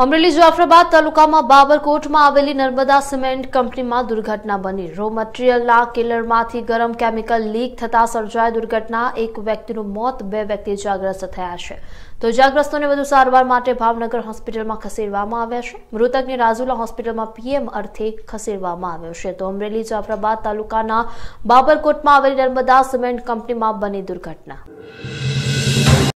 અમરેલી જાફરાબાદ તાલુકામાં બાબરકોટમાં આવેલી નર્મદા સિમેન્ટ કંપનીમાં દુર્ઘટના બની રો મટીરીયલના કિલરમાંથી ગરમ કેમિકલ લીક થતા સર્જાય દુર્ઘટના એક વ્યક્તિનું મોત બે વ્યક્તિ ઇજાગ્રસ્ત થયા છે તો ઇજાગ્રસ્તોને વધુ સારવાર માટે ભાવનગર હોસ્પિટલમાં ખસેડવામાં આવ્યા છે મૃતકને રાજુલા હોસ્પિટલમાં પીએમ અર્થે ખસેડવામાં આવ્યો છે તો અમરેલી જાફરાબાદ તાલુકાના બાબરકોટમાં આવેલી નર્મદા સિમેન્ટ કંપનીમાં બની દુર્ઘટના